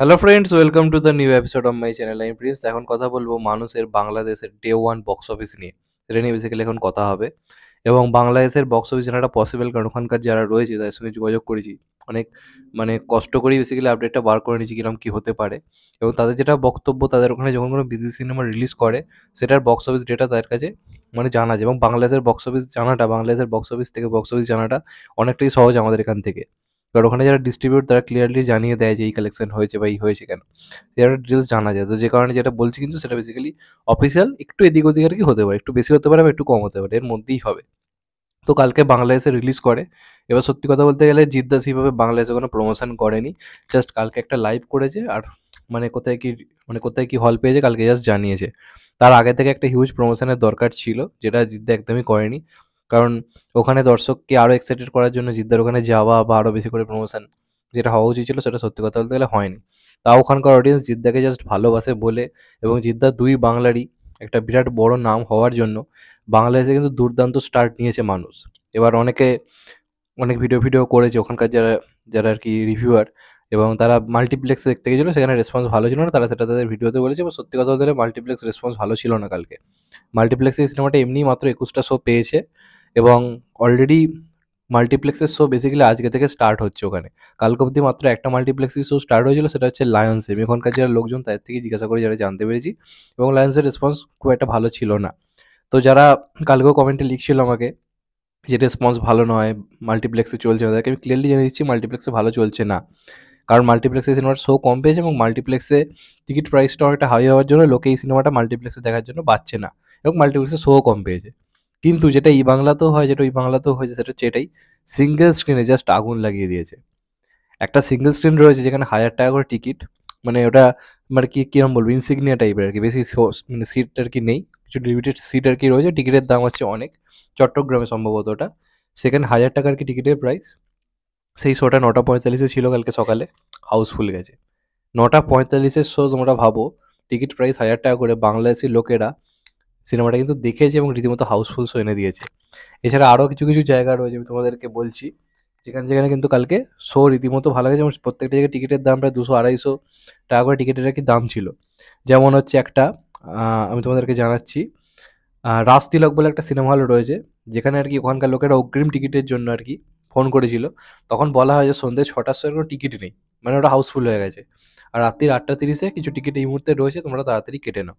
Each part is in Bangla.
hello friends welcome to the new episode of my channel আমি প্রিন্স এখন কথা বলবো মানুষের বাংলাদেশের ডে ওয়ান বক্স অফিস নিয়ে সেটা নিয়ে বেসিক্যালি এখন কথা হবে এবং বাংলাদেশের বক্স অফিস জানাটা পসিবল কারণ ওখানকার যারা রয়েছে তাদের সঙ্গে যোগাযোগ করেছি অনেক মানে কষ্ট করেই বেসিক্যালি আপডেটটা বার করে নিয়েছি কিরম কী হতে পারে এবং তাদের যেটা বক্তব্য তাদের ওখানে যখন কোনো বিদেশি সিনেমা রিলিজ করে সেটার বক্স অফিস ডেটা তাদের কাছে মানে জানা যায় এবং বাংলাদেশের বক্স অফিস জানাটা বাংলাদেশের বক্স অফিস থেকে বক্স অফিস জানাটা অনেকটাই সহজ আমাদের এখান থেকে কারণ ওখানে যারা ডিস্ট্রিবিউট তারা ক্লিয়ারলি জানিয়ে দেয় যে এই কালেকশন হয়েছে বা এই হয়েছে কেন সেটা ডিটেলস জানা যায় তো যে কারণে যেটা বলছি কিন্তু সেটা বেসিক্যালি অফিসিয়াল একটু এদিক ওদিক আর কি হতে পারে একটু বেশি হতে পারে বা একটু কম হতে পারে এর মধ্যেই হবে তো কালকে বাংলাদেশে রিলিজ করে এবার সত্যি কথা বলতে গেলে জিদ্দা সেইভাবে বাংলাদেশে কোনো প্রমোশন করেনি জাস্ট কালকে একটা লাইভ করেছে আর মানে কোথায় কি মানে কোথায় কি হল পেয়েছে কালকে জাস্ট জানিয়েছে তার আগে থেকে একটা হিউজ প্রমোশনের দরকার ছিল যেটা জিদ্দা একদমই করেনি কারণ ওখানে দর্শককে আরও এক্সাইটেড করার জন্য জিদ্দার ওখানে যাওয়া বা আরও বেশি করে প্রমোশন যেটা হওয়া উচিত ছিল সেটা সত্যি কথা বলতে গেলে হয়নি তা ওখানকার অডিয়েন্স জিদ্দাকে জাস্ট ভালোবাসে বলে এবং জিদ্দা দুই বাংলারই একটা বিরাট বড় নাম হওয়ার জন্য বাংলাদেশে কিন্তু দুর্দান্ত স্টার্ট নিয়েছে মানুষ এবার অনেকে অনেক ভিডিও ভিডিও করেছে ওখানকার যারা যারা আর কি রিভিউয়ার এবং তারা মাল্টিপ্লেক্স দেখতে গেছিলো সেখানে রেসপন্স ভালো ছিল না তারা সেটা তাদের ভিডিওতে বলেছে এবং সত্যি কথা বলতে মাল্টিপ্লেক্স রেসপন্স ভালো ছিল না কালকে মাল্টিপ্লেক্সে সিনেমাটা এমনি মাত্র একুশটা শো পেয়েছে এবং অলরেডি মাল্টিপ্লেক্সের শো বেসিক্যালি আজকে থেকে স্টার্ট হচ্ছে ওখানে কালকে অবধি মাত্র একটা মাল্টিপ্লেক্সের শো স্টার্ট হয়েছিল সেটা হচ্ছে লায়ন্স এম এখনকার যারা লোকজন তাদের থেকে জিজ্ঞাসা করে যারা জানতে পেরেছি এবং লায়ন্সের রেসপন্স খুব একটা ভালো ছিল না তো যারা কালকেও কমেন্টে লিখছিল আমাকে যে রেসপন্স ভালো নয় মাল্টিপ্লেক্সে চলছে না তাদেরকে আমি ক্লিয়ারলি জেনে দিচ্ছি মাল্টিপ্লেক্সে ভালো চলছে না কারণ মাল্টিপ্লেক্সে সিনেমাটা শো কম পেয়েছে এবং মাল্টিপ্লেক্সে টিকিট প্রাইসটা অনেকটা হাই হওয়ার জন্য লোকে এই সিনেমাটা মাল্টিপ্লেক্সে দেখার জন্য পাচ্ছে না এবং মাল্টিপ্লেক্সে শো কম পেয়েছে কিন্তু যেটা ই বাংলাতেও হয় যেটা ই বাংলাতেও হয়েছে সেটা হচ্ছে এটাই সিঙ্গেল স্ক্রিনে জাস্ট আগুন লাগিয়ে দিয়েছে একটা সিঙ্গেল স্ক্রিন রয়েছে যেখানে হাজার টাকা করে টিকিট মানে ওটা মানে কি কীরকম বলবো ইনসিগনিয়া টাইপের আর কি বেশি মানে সিট আর কি নেই কিছু লিমিটেড সিট আর কি রয়েছে টিকিটের দাম হচ্ছে অনেক চট্টগ্রামে সম্ভবত ওটা সেখানে হাজার টাকার কি টিকিটের প্রাইস সেই শোটা নটা পঁয়তাল্লিশে ছিল কালকে সকালে হাউসফুল গেছে নটা পঁয়তাল্লিশের শো তোমরা ভাবো টিকিট প্রাইস হাজার টাকা করে বাংলাদেশি লোকেরা সিনেমাটা কিন্তু দেখেছে এবং রীতিমতো হাউসফুল শো এনে দিয়েছে এছাড়া আরও কিছু কিছু জায়গা রয়েছে আমি তোমাদেরকে বলছি যেখানে যেখানে কিন্তু কালকে শো রীতিমতো ভালো গেছে যেমন প্রত্যেকটা জায়গায় টিকিটের দাম প্রায় দুশো আড়াইশো টাকা করে টিকিটের কি দাম ছিল যেমন হচ্ছে একটা আমি তোমাদেরকে জানাচ্ছি রাস্তিলক বলে একটা সিনেমা হল রয়েছে যেখানে আর কি ওখানকার লোকেরা অগ্রিম টিকিটের জন্য আর কি ফোন করেছিল তখন বলা হয় যে সন্ধ্যে ছটার সময় কোনো টিকিট নেই মানে ওটা হাউসফুল হয়ে গেছে আর রাত্রির আটটা তিরিশে কিছু টিকিট এই মুহূর্তে রয়েছে তোমরা তাড়াতাড়ি কেটে নাও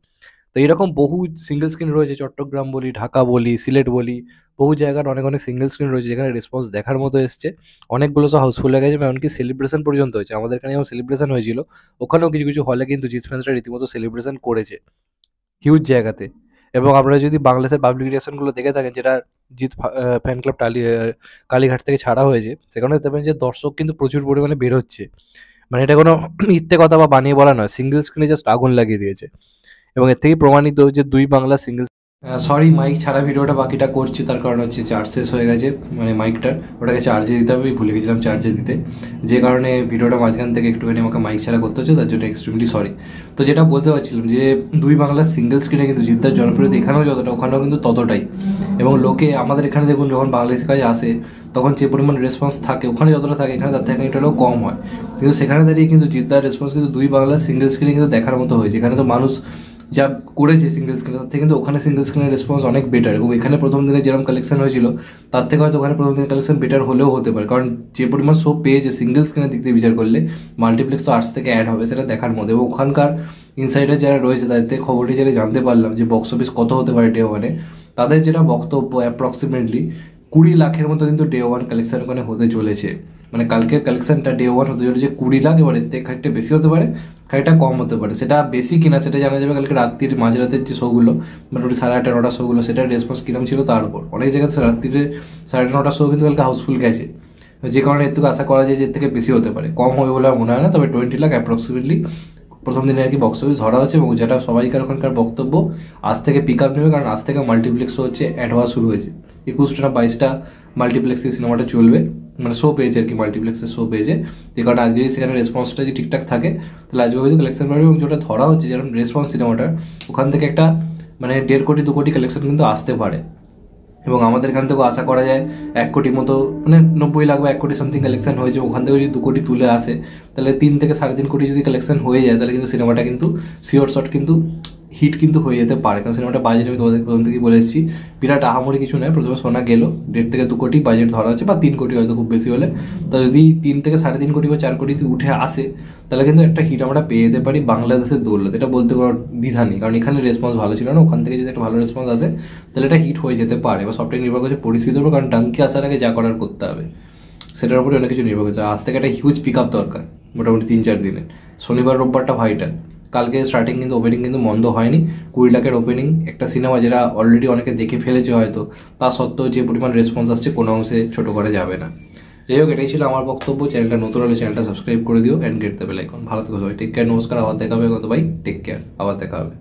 তো এরকম বহু সিঙ্গেল স্ক্রিন রয়েছে চট্টগ্রাম বলি ঢাকা বলি সিলেট বলি বহু জায়গার অনেক অনেক সিঙ্গেল স্ক্রিন রয়েছে যেখানে রেসপন্স দেখার মতো এসছে অনেকগুলো সব হাউসফুল হয়ে গেছে এমনকি সেলিব্রেশন পর্যন্ত হয়েছে আমাদের এখানে যেমন সেলিব্রেশন হয়েছিল ওখানেও কিছু কিছু হলে কিন্তু জিৎ ফ্যান্সরা রীতিমতো সেলিব্রেশন করেছে হিউজ জায়গাতে এবং আপনারা যদি বাংলাদেশের পাবলিক রিয়েশনগুলো দেখে থাকেন যেটা জিৎ ফ্যান ক্লাব টালি কালীঘাট থেকে ছাড়া হয়েছে সেখানে দেখবেন যে দর্শক কিন্তু প্রচুর পরিমাণে বের হচ্ছে মানে এটা কোনো মিথ্যে কথা বা বানিয়ে বলা নয় সিঙ্গেল স্ক্রিনে জাস্ট আগুন লাগিয়ে দিয়েছে এবং এর থেকেই প্রমাণিত যে দুই বাংলা সিঙ্গেল সরি মাইক ছাড়া ভিডিওটা বাকিটা করছি তার কারণ হচ্ছে চার্জ শেষ হয়ে গেছে মানে মাইকটার ওটাকে চার্জে দিতে হবে ভুলে গেছিলাম চার্জে দিতে যে কারণে ভিডিওটা মাঝখান থেকে একটুখানি আমাকে মাইক ছাড়া করতে হচ্ছে তার জন্য এক্সট্রিমলি সরি তো যেটা বলতে পারছিলাম যে দুই বাংলার সিঙ্গেল স্ক্রিনে কিন্তু জিদ্দার জনপ্রিয়তা এখানেও যতটা ওখানেও কিন্তু ততটাই এবং লোকে আমাদের এখানে দেখুন যখন বাংলাদেশের কাজে আসে তখন যে পরিমাণ রেসপন্স থাকে ওখানে যতটা থাকে এখানে তার থেকে এটাও কম হয় কিন্তু সেখানে দাঁড়িয়ে কিন্তু জিদ্দার রেসপন্স কিন্তু দুই বাংলার সিঙ্গেল স্ক্রিনে কিন্তু দেখার মতো হয়েছে এখানে তো মানুষ যা করেছে সিঙ্গেল স্ক্রিনে তার থেকে কিন্তু ওখানে সিঙ্গেল স্ক্রিনের রেসপন্স অনেক বেটার এবং এখানে প্রথম দিনে যেরকম কালেকশন হয়েছিল তার থেকে হয়তো ওখানে প্রথম দিনে কালেকশন বেটার হলেও হতে পারে কারণ যে পরিমাণ শো পেয়েছে সিঙ্গেল স্ক্রিনের দিক দিয়ে বিচার করলে মাল্টিপ্লেক্স তো আর্টস থেকে অ্যাড হবে সেটা দেখার মধ্যে এবং ওখানকার ইনসাইডার যারা রয়েছে তাদের থেকে খবরটি যারা জানতে পারলাম যে বক্স অফিস কত হতে পারে ডে ওয়ানে তাদের যেটা বক্তব্য অ্যাপ্রক্সিমেটলি কুড়ি লাখের মতো কিন্তু ডে ওয়ান কালেকশান ওখানে হতে চলেছে মানে কালকের কালেকশানটা ডে ওয়ান হতে চলেছে কুড়ি লাখ এবার এতে খানিকটা বেশি হতে পারে খানিকটা কম হতে পারে সেটা বেশি কিনা সেটা জানা যাবে কালকে রাত্রির মাঝরাতের যে শোগুলো মোটামুটি সাড়ে আটটা নটা শোগুলো সেটার রেসপন্স কিরম ছিল তার উপর অনেক জায়গাতে রাত্রির সাড়ে নটা শো কিন্তু কালকে হাউসফুল গেছে যে কারণে এর থেকে আশা করা যায় যে এর থেকে বেশি হতে পারে কম হবে বলে মনে হয় না তবে টোয়েন্টি লাখ অ্যাপ্রক্সিমেটলি প্রথম দিনে আর কি বক্স অফিস ধরা হচ্ছে এবং যেটা সবাইকার ওখানকার বক্তব্য আজ থেকে পিক আপ নেবে কারণ আজ থেকে মাল্টিপ্লেক্স হচ্ছে অ্যাড হওয়া শুরু হয়েছে একুশটা না বাইশটা মাল্টিপ্লেক্সে সিনেমাটা চলবে মানে শো পেয়েছে আর কি মাল্টিপ্লেক্সের শো পেয়েছে যে কারণে আজকে যদি সেখানে রেসপন্সটা যদি ঠিকঠাক থাকে তাহলে আজকে হয়তো কালেকশন পাবে এবং যেটা ধরা হচ্ছে যেমন রেসপন্স সিনেমাটার ওখান থেকে একটা মানে দেড় কোটি দু কোটি কালেকশন কিন্তু আসতে পারে এবং আমাদের এখান থেকেও আশা করা যায় এক কোটি মতো মানে নব্বই লাখ বা এক কোটি সামথিং কালেকশন হয়েছে ওখান থেকে যদি দু কোটি তুলে আসে তাহলে তিন থেকে সাড়ে তিন কোটি যদি কালেকশন হয়ে যায় তাহলে কিন্তু সিনেমাটা কিন্তু শিওর শট কিন্তু হিট কিন্তু হয়ে যেতে পারে কারণ সিনেমাটা বাজেট আমি তোমাদের প্রথম থেকেই বলে এসেছি বিরাট আহামরি কিছু নয় প্রথমে সোনা গেল দেড় থেকে দু কোটি বাজেট ধরা আছে বা তিন কোটি হয়তো খুব বেশি হলে তো যদি তিন থেকে সাড়ে তিন কোটি বা চার কোটি উঠে আসে তাহলে কিন্তু একটা হিট আমরা পেয়ে যেতে পারি বাংলাদেশের দৌলত এটা বলতে কোনো দ্বিধা নেই কারণ এখানে রেসপন্স ভালো ছিল না ওখান থেকে যদি একটা ভালো রেসপন্স আসে তাহলে এটা হিট হয়ে যেতে পারে বা সবটাই নির্ভর করছে পরিস্থিতির উপর কারণ ডাঙ্কি আসার আগে যা করার করতে হবে সেটার উপরে অনেক কিছু নির্ভর করছে আজ থেকে একটা হিউজ পিক আপ দরকার মোটামুটি তিন চার দিনে শনিবার রোববারটা ভাইটাল কালকে স্টার্টিং কিন্তু ওপেনিং কিন্তু মন্দ হয়নি কুড়ি লাখের ওপেনিং একটা সিনেমা যেটা অলরেডি অনেকে দেখে ফেলেছে হয়তো তা সত্ত্বেও যে পরিমাণ রেসপন্স আসছে কোনো অংশে ছোটো করে যাবে না যাই হোক এটাই ছিল আমার বক্তব্য চ্যানেলটা নতুন হলে চ্যানেলটা সাবস্ক্রাইব করে দিও অ্যান্ড গেট দেবে বেলাইকন ভালো থেকো সবাই টেক কেয়ার নমস্কার আবার দেখা হবে কত ভাই টেক কেয়ার আবার দেখা হবে